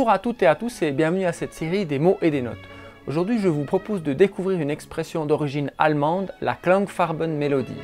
Bonjour à toutes et à tous et bienvenue à cette série des mots et des notes. Aujourd'hui, je vous propose de découvrir une expression d'origine allemande, la Klangfarbenmelodie.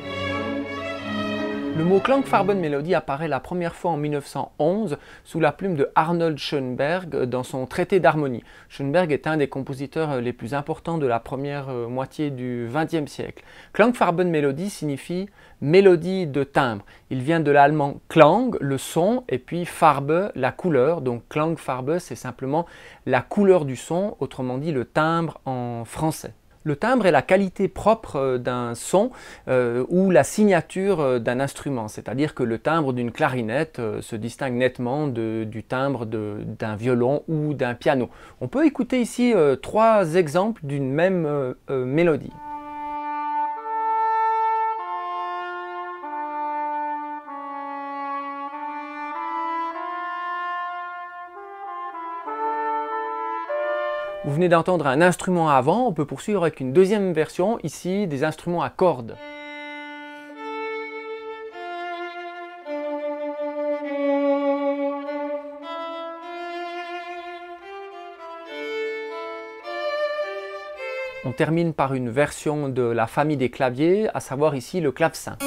Le mot Klangfarben apparaît la première fois en 1911 sous la plume de Arnold Schoenberg dans son traité d'harmonie. Schoenberg est un des compositeurs euh, les plus importants de la première euh, moitié du XXe siècle. Klangfarben signifie mélodie de timbre. Il vient de l'allemand Klang, le son, et puis Farbe, la couleur. Donc Klangfarbe, c'est simplement la couleur du son, autrement dit le timbre en français le timbre est la qualité propre euh, d'un son euh, ou la signature euh, d'un instrument, c'est-à-dire que le timbre d'une clarinette se distingue nettement du timbre d'un violon ou d'un piano. On peut écouter ici trois exemples d'une même mélodie. Vous venez d'entendre un instrument avant, on peut poursuivre avec une deuxième version, ici des instruments à cordes. On termine par une version de la famille des claviers, à savoir ici le clavecin.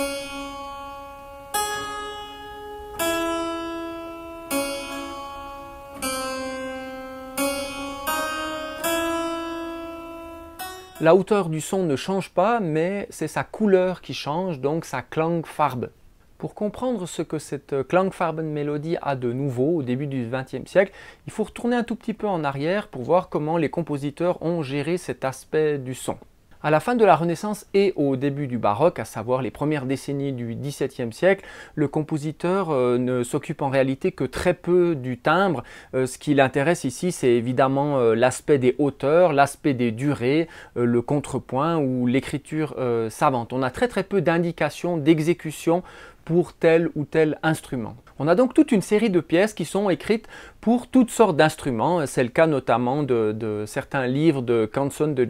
La hauteur du son ne change pas, mais c'est sa couleur qui change, donc sa Klangfarbe. Pour comprendre ce que cette Klangfarben mélodie a de nouveau au début du XXe siècle, il faut retourner un tout petit peu en arrière pour voir comment les compositeurs ont géré cet aspect du son. À la fin de la Renaissance et au début du baroque, à savoir les premières décennies du XVIIe siècle, le compositeur euh, ne s'occupe en réalité que très peu du timbre. Euh, ce qui l'intéresse ici, c'est évidemment euh, l'aspect des hauteurs, l'aspect des durées, le contrepoint ou l'écriture savante. On a très très peu d'indications, d'exécution pour tel ou tel instrument. On a donc toute une série de pièces qui sont écrites pour toutes sortes d'instruments. C'est le cas notamment de, certains livres de Canson de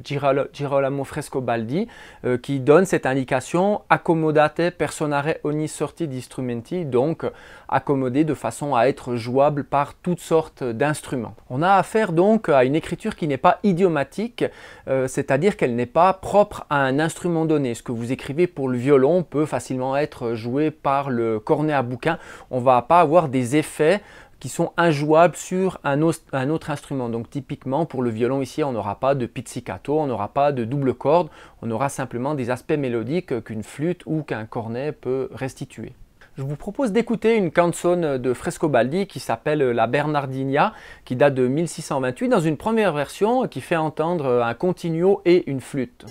Girolamo Frescobaldi euh, qui donne cette indication accommodate personare ogni sorti di strumenti, donc accommodé de façon à être jouable par toutes sortes d'instruments. On a affaire donc à une écriture qui n'est pas idiomatique, euh, c'est-à-dire qu'elle n'est pas propre à un instrument donné. Ce que vous écrivez pour le violon peut facilement être joué par le cornet à bouquin, on ne va pas avoir des effets qui sont injouables sur un, un autre instrument. Donc typiquement pour le violon ici, on n'aura pas de pizzicato, on n'aura pas de double corde, on aura simplement des aspects mélodiques qu'une flûte ou qu'un cornet peut restituer. Je vous propose d'écouter une canzone de Frescobaldi qui s'appelle La Bernardinia, qui date de 1628, dans une première version qui fait entendre un continuo et une flûte.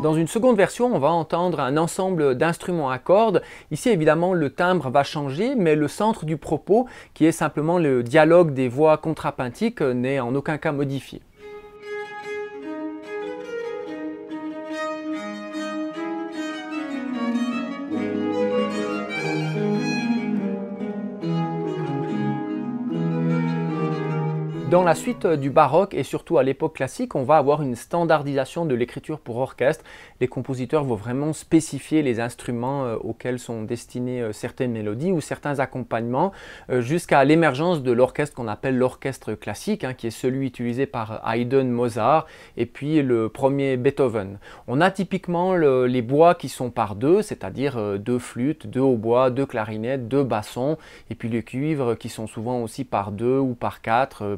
Dans une seconde version, on va entendre un ensemble d'instruments à cordes. Ici, évidemment, le timbre va changer, mais le centre du propos, qui est simplement le dialogue des voix contrapuntiques, n'est en aucun cas modifié. Dans la suite euh, du baroque et surtout à l'époque classique, on va avoir une standardisation de l'écriture pour orchestre. Les compositeurs vont vraiment spécifier les instruments euh, auxquels sont destinées euh, certaines mélodies ou certains accompagnements, jusqu'à l'émergence de l'orchestre qu'on appelle l'orchestre classique, hein, qui est celui utilisé par Haydn, Mozart et puis le premier Beethoven. On a typiquement les bois qui sont par deux, c'est-à-dire deux flûtes, deux hautbois, deux clarinettes, deux bassons, et puis les cuivres qui sont souvent aussi par deux ou par quatre,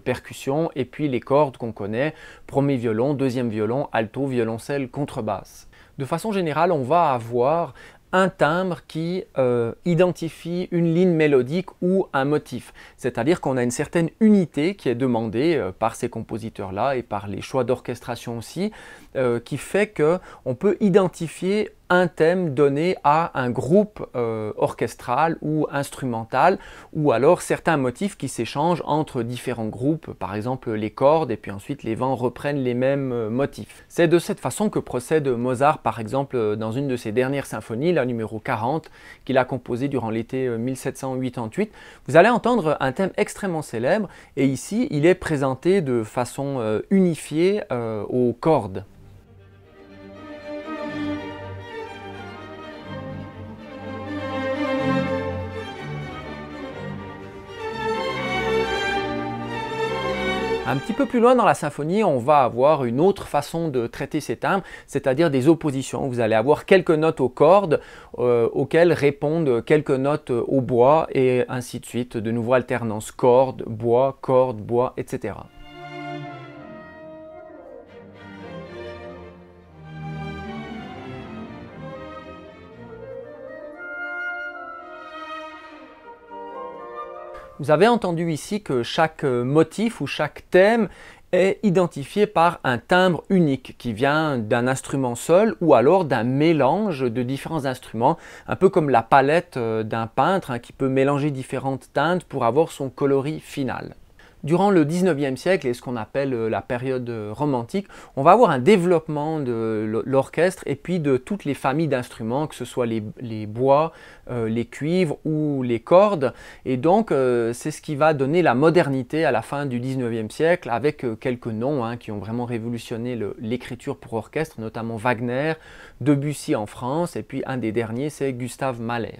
et puis les cordes qu'on connaît, premier violon, deuxième violon, alto, violoncelle, contrebasse. De façon générale, on va avoir un timbre qui euh, identifie une ligne mélodique ou un motif. C'est-à-dire qu'on a une certaine unité qui est demandée euh, par ces compositeurs-là et par les choix d'orchestration aussi, euh, qui fait qu'on peut identifier un thème donné à un groupe euh, orchestral ou instrumental, ou alors certains motifs qui s'échangent entre différents groupes, par exemple les cordes, et puis ensuite les vents reprennent les mêmes euh, motifs. C'est de cette façon que procède Mozart, par exemple, euh, dans une de ses dernières symphonies, la numéro 40, qu'il a composée durant l'été 1788. Vous allez entendre un thème extrêmement célèbre, et ici, il est présenté de façon unifiée aux cordes. Un petit peu plus loin dans la symphonie, on va avoir une autre façon de traiter ces timbres, c'est-à-dire des oppositions. Vous allez avoir quelques notes aux cordes euh, auxquelles répondent quelques notes au bois et ainsi de suite, de nouveau alternance cordes, bois, cordes, bois, etc. Vous avez entendu ici que chaque euh, motif ou chaque thème est identifié par un timbre unique qui vient d'un instrument seul ou alors d'un mélange de différents instruments, un peu comme la palette euh, d'un peintre hein, qui peut mélanger différentes teintes pour avoir son coloris final durant le 19e siècle et ce qu'on appelle euh, la période euh, romantique, on va avoir un développement de l'orchestre et puis de toutes les familles d'instruments, que ce soit les, bois, euh, les cuivres ou les cordes. Et donc, c'est ce qui va donner la modernité à la fin du 19e siècle avec quelques noms hein, qui ont vraiment révolutionné l'écriture pour orchestre, notamment Wagner, Debussy en France et puis un des derniers, c'est Gustave Mahler.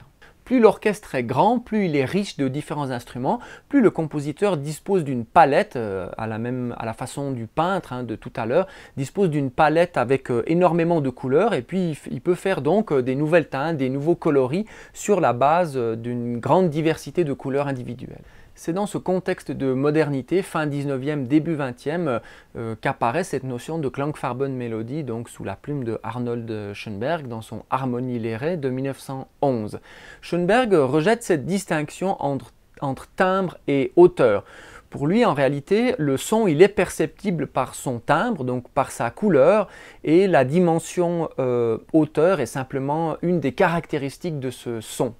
Plus l'orchestre est grand, plus il est riche de différents instruments, plus le compositeur dispose d'une palette, euh, à, la même, façon du peintre hein, de tout à l'heure, dispose d'une palette avec euh, énormément de couleurs et puis il, peut faire donc euh, des nouvelles teintes, des nouveaux coloris sur la base d'une grande diversité de couleurs individuelles. C'est dans ce contexte de modernité, fin 19e, début 20e, euh, qu'apparaît cette notion de Klangfarben Melody, donc sous la plume de Arnold Schoenberg dans son Harmonie Lérée de 1911. Schoenberg rejette cette distinction entre, timbre et hauteur. Pour lui, en réalité, le son, il est perceptible par son timbre, donc par sa couleur, et la dimension euh, hauteur est simplement une des caractéristiques de ce son.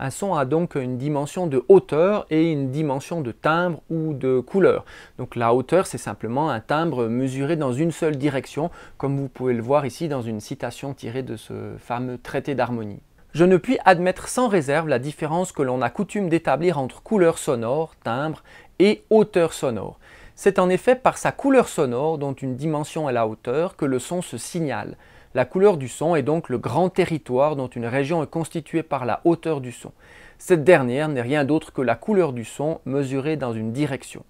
Un son a donc une dimension de hauteur et une dimension de timbre ou de couleur. Donc la hauteur, c'est simplement un timbre mesuré dans une seule direction, comme vous pouvez le voir ici dans une citation tirée de ce fameux traité d'harmonie. Je ne puis admettre sans réserve la différence que l'on a coutume d'établir entre couleur sonore, timbre et hauteur sonore. C'est en effet par sa couleur sonore, dont une dimension est la hauteur, que le son se signale. La couleur du son est donc le grand territoire dont une région est constituée par la hauteur du son. Cette dernière n'est rien d'autre que la couleur du son mesurée dans une direction.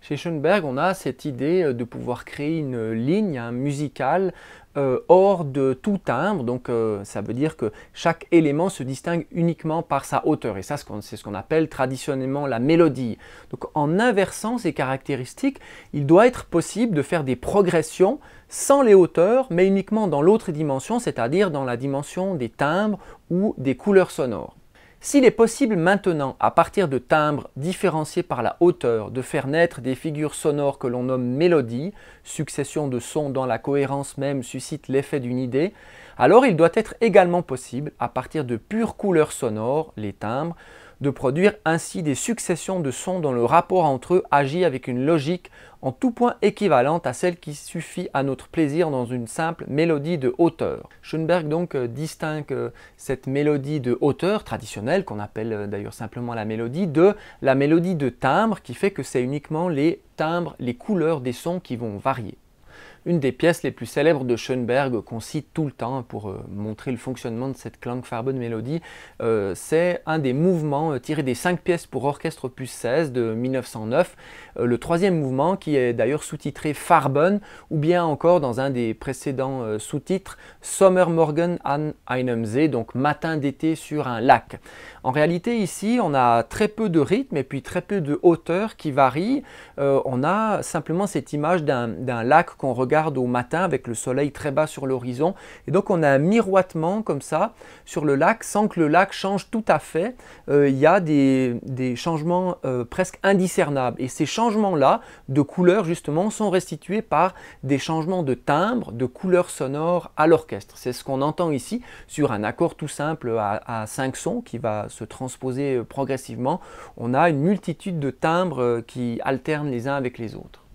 Chez Schoenberg, on a cette idée euh, de pouvoir créer une ligne musicale euh, hors de tout timbre. Donc euh, ça veut dire que chaque élément se distingue uniquement par sa hauteur. Et ça, c'est ce qu'on appelle traditionnellement la mélodie. Donc en inversant ces caractéristiques, il doit être possible de faire des progressions sans les hauteurs, mais uniquement dans l'autre dimension, c'est-à-dire dans la dimension des timbres ou des couleurs sonores. S'il est possible maintenant, à partir de timbres différenciés par la hauteur, de faire naître des figures sonores que l'on nomme mélodies, succession de sons dont la cohérence même suscite l'effet d'une idée, alors il doit être également possible, à partir de pures couleurs sonores, les timbres, de produire ainsi des successions de sons dont le rapport entre eux agit avec une logique en tout point équivalente à celle qui suffit à notre plaisir dans une simple mélodie de hauteur. Schoenberg donc euh, distingue euh, cette mélodie de hauteur traditionnelle, qu'on appelle euh, d'ailleurs simplement la mélodie, de la mélodie de timbre qui fait que c'est uniquement les timbres, les couleurs des sons qui vont varier une des pièces les plus célèbres de Schoenberg, qu'on cite tout le temps pour euh, montrer le fonctionnement de cette Klangfarben mélodie, euh, c'est un des mouvements euh, tirés des cinq pièces pour orchestre opus 16 de 1909, le troisième mouvement qui est d'ailleurs sous-titré Farben, ou bien encore dans un des précédents sous-titres Morgen an einem See, donc matin d'été sur un lac. En réalité, ici, on a très peu de rythme et puis très peu de hauteur qui varie. on a simplement cette image d'un lac qu'on regarde au matin avec le soleil très bas sur l'horizon. Et donc on a un miroitement comme ça sur le lac sans que le lac change tout à fait. Euh, il y a des, changements euh, presque indiscernables. Et ces changements-là de couleur justement sont restitués par des changements de timbre, de couleur sonore à l'orchestre. C'est ce qu'on entend ici sur un accord tout simple à, cinq sons qui va se transposer euh, progressivement. On a une multitude de timbres qui alternent les uns avec les autres.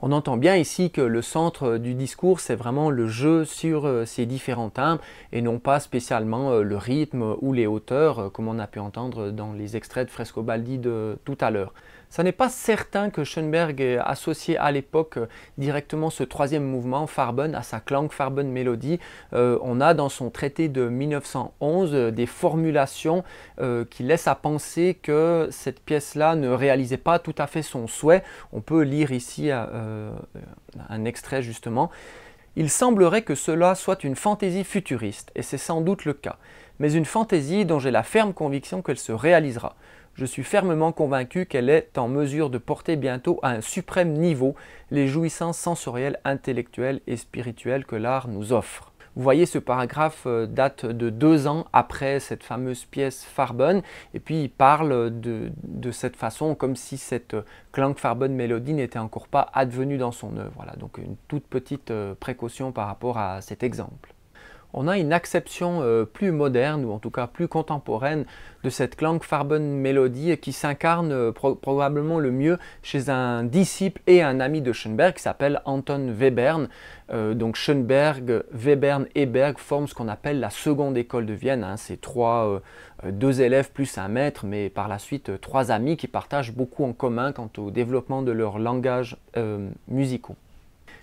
On entend bien ici que le centre euh, du discours, c'est vraiment le jeu sur euh, ces différents timbres et non pas spécialement euh, le rythme ou les hauteurs, comme on a pu entendre dans les extraits de Frescobaldi de tout à l'heure. Ça n'est pas certain que Schoenberg ait associé à l'époque euh, directement ce troisième mouvement, Farben, à sa Klang Farben Mélodie. Euh, on a dans son traité de 1911 euh, des formulations qui laissent à penser que cette pièce-là ne réalisait pas tout à fait son souhait. On peut lire ici un extrait justement. Il semblerait que cela soit une fantaisie futuriste, et c'est sans doute le cas, mais une fantaisie dont j'ai la ferme conviction qu'elle se réalisera je suis fermement convaincu qu'elle est en mesure de porter bientôt à un suprême niveau les jouissances sensorielles, intellectuelles et spirituelles que l'art nous offre. Vous voyez, ce paragraphe euh, date de deux ans après cette fameuse pièce Farben, et puis il parle de, cette façon, comme si cette euh, Clank Farben mélodie n'était encore pas advenue dans son œuvre. Voilà, donc une toute petite euh, précaution par rapport à cet exemple on a une acception euh, plus moderne, ou en tout cas plus contemporaine, de cette Klangfarben mélodie euh, qui s'incarne euh, probablement le mieux chez un disciple et un ami de Schoenberg qui s'appelle Anton Webern. donc Schoenberg, Webern et Berg forment ce qu'on appelle la seconde école de Vienne. Hein. C'est trois, deux élèves plus un maître, mais par la suite trois amis qui partagent beaucoup en commun quant au développement de leur langage musicaux.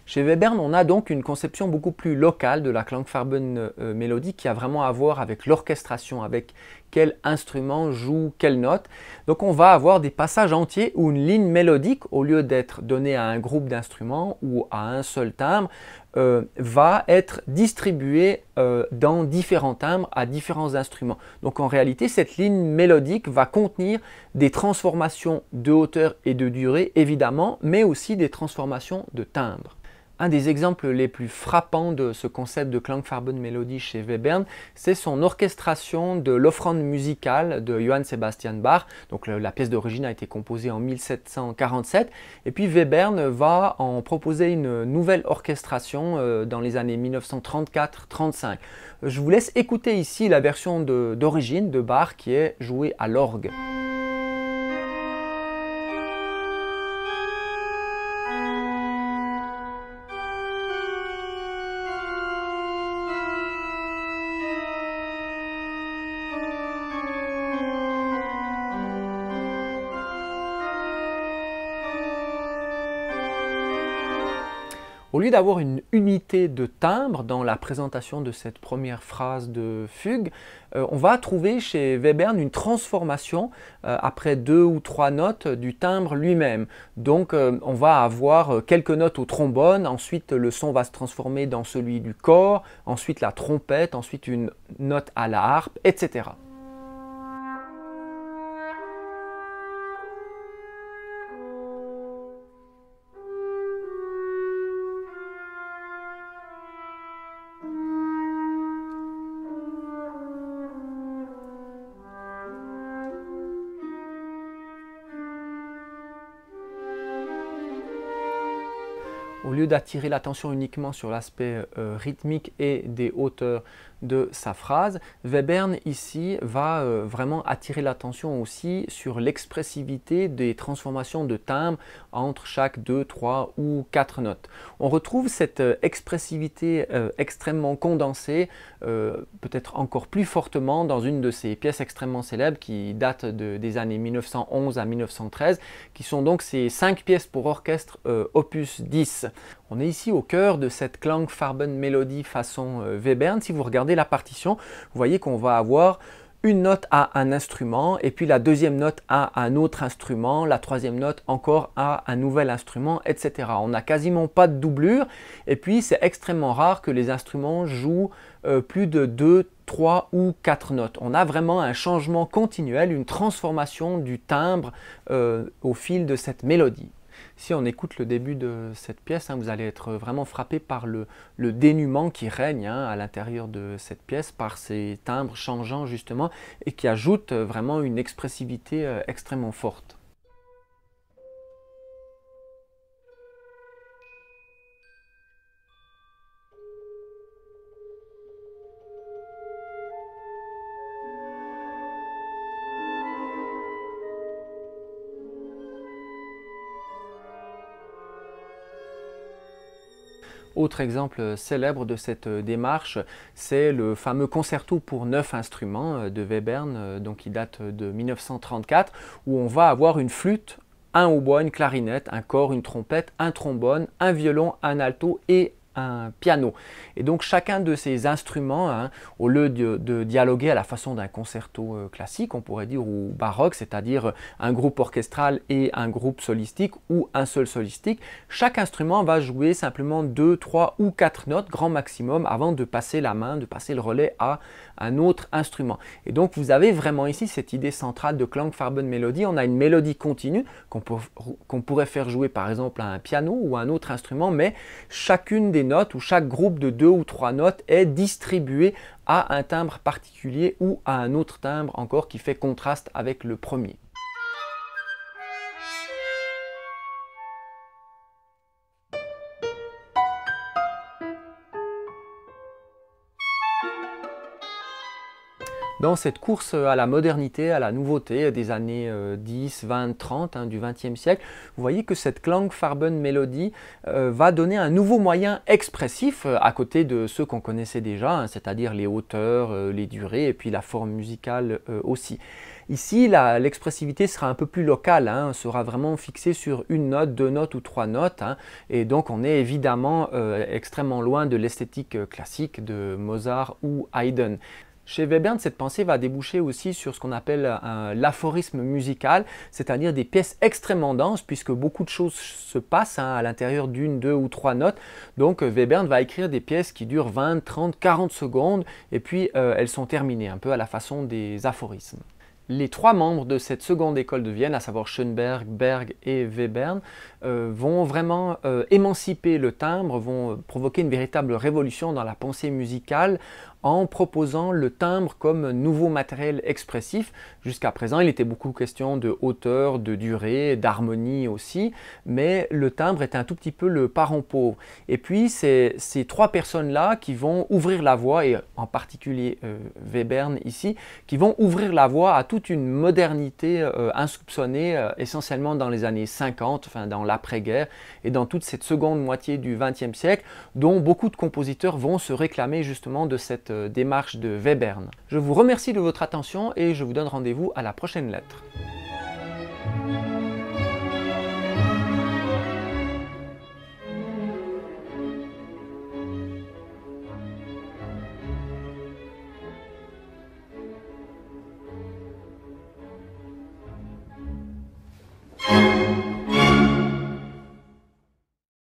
Chez Webern, on a donc une conception beaucoup plus locale de la Klangfarben euh, mélodie qui a vraiment à voir avec l'orchestration, avec quel instrument joue quelle note. Donc on va avoir des passages entiers où une ligne mélodique, au lieu d'être donnée à un groupe d'instruments ou à un seul timbre, euh, va être distribuée euh, dans différents timbres à différents instruments. Donc en réalité, cette ligne mélodique va contenir des transformations de hauteur et de durée, évidemment, mais aussi des transformations de timbre. Un des exemples les plus frappants de ce concept de Melodie chez Webern, c'est son orchestration de l'offrande musicale de Johann Sebastian Bach. Donc la pièce d'origine a été composée en 1747 et puis Webern va en proposer une nouvelle orchestration euh, dans les années 1934-35. Je vous laisse écouter ici la version d'origine de Bach qui est jouée à l'orgue. d'avoir une unité de timbre dans la présentation de cette première phrase de fugue, euh, on va trouver chez Webern une transformation euh, après deux ou trois notes du timbre lui-même. Donc euh, on va avoir quelques notes au trombone, ensuite le son va se transformer dans celui du corps, ensuite la trompette, ensuite une note à la harpe, etc. au lieu d'attirer l'attention uniquement sur l'aspect euh, rythmique et des hauteurs de sa phrase, Webern ici va euh, vraiment attirer l'attention aussi sur l'expressivité des transformations de timbre entre chaque 2, 3 ou 4 notes. On retrouve cette euh, expressivité extrêmement condensée, peut-être encore plus fortement dans une de ses pièces extrêmement célèbres qui date des années 1911 à 1913, qui sont donc ces 5 pièces pour orchestre opus 10. On est ici au cœur de cette Klangfarben mélodie façon euh, Webern. Si vous regardez la partition, vous voyez qu'on va avoir une note à un instrument, et puis la deuxième note à un autre instrument, la troisième note encore à un nouvel instrument, etc. On n'a quasiment pas de doublure, et puis c'est extrêmement rare que les instruments jouent euh, plus de 2, 3 ou 4 notes. On a vraiment un changement continuel, une transformation du timbre euh, au fil de cette mélodie. Si on écoute le début de cette pièce, hein, vous allez être vraiment frappé par le, le dénuement qui règne hein, à l'intérieur de cette pièce, par ces timbres changeants justement, et qui ajoutent vraiment une expressivité euh, extrêmement forte. Autre exemple célèbre de cette euh, démarche, c'est le fameux concerto pour neuf instruments euh, de Webern, euh, donc qui date de 1934, où on va avoir une flûte un hautbois, une clarinette, un corps, une trompette, un trombone, un violon, un alto et piano. Et donc chacun de ces instruments, hein, au lieu de, dialoguer à la façon d'un concerto euh, classique, on pourrait dire, ou baroque, c'est-à-dire un groupe orchestral et un groupe solistique, ou un seul solistique, chaque instrument va jouer simplement deux, trois ou quatre notes, grand maximum, avant de passer la main, de passer le relais à un autre instrument. Et donc vous avez vraiment ici cette idée centrale de farben mélodie. On a une mélodie continue qu'on pourrait faire jouer par exemple à un piano ou à un autre instrument, mais chacune des notes ou chaque groupe de deux ou trois notes est distribué à un timbre particulier ou à un autre timbre encore qui fait contraste avec le premier. dans cette course à la modernité, à la nouveauté des années 10, 20, 30 du 20e siècle, vous voyez que cette Klangfarben mélodie euh, va donner un nouveau moyen expressif euh, à côté de ceux qu'on connaissait déjà, hein, c'est-à-dire les hauteurs, euh, les durées et puis la forme musicale aussi. Ici, l'expressivité sera un peu plus locale, hein, sera vraiment fixée sur une note, deux notes ou trois notes, hein, et donc on est évidemment extrêmement loin de l'esthétique classique de Mozart ou Haydn. Chez Webern, cette pensée va déboucher aussi sur ce qu'on appelle euh, l'aphorisme musical, c'est-à-dire des pièces extrêmement denses, puisque beaucoup de choses se passent hein, à l'intérieur d'une, deux ou trois notes. Donc euh, Webern va écrire des pièces qui durent 20, 30, 40 secondes, et puis euh, elles sont terminées, un peu à la façon des aphorismes. Les trois membres de cette seconde école de Vienne, à savoir Schoenberg, Berg et Webern, vont vraiment émanciper le timbre, vont provoquer une véritable révolution dans la pensée musicale en proposant le timbre comme nouveau matériel expressif. Jusqu'à présent, il était beaucoup question de hauteur, de durée, d'harmonie aussi, mais le timbre est un tout petit peu le parent pauvre. Et puis, c'est ces trois personnes-là qui vont ouvrir la voie, et en particulier euh, Webern ici, qui vont ouvrir la voie à toute une modernité euh, insoupçonnée, euh, essentiellement dans les années 50, enfin dans l'après-guerre, et dans toute cette seconde moitié du XXe siècle, dont beaucoup de compositeurs vont se réclamer justement de cette euh, démarche de Webern. Je vous remercie de votre attention et je vous donne rendez-vous à la prochaine lettre.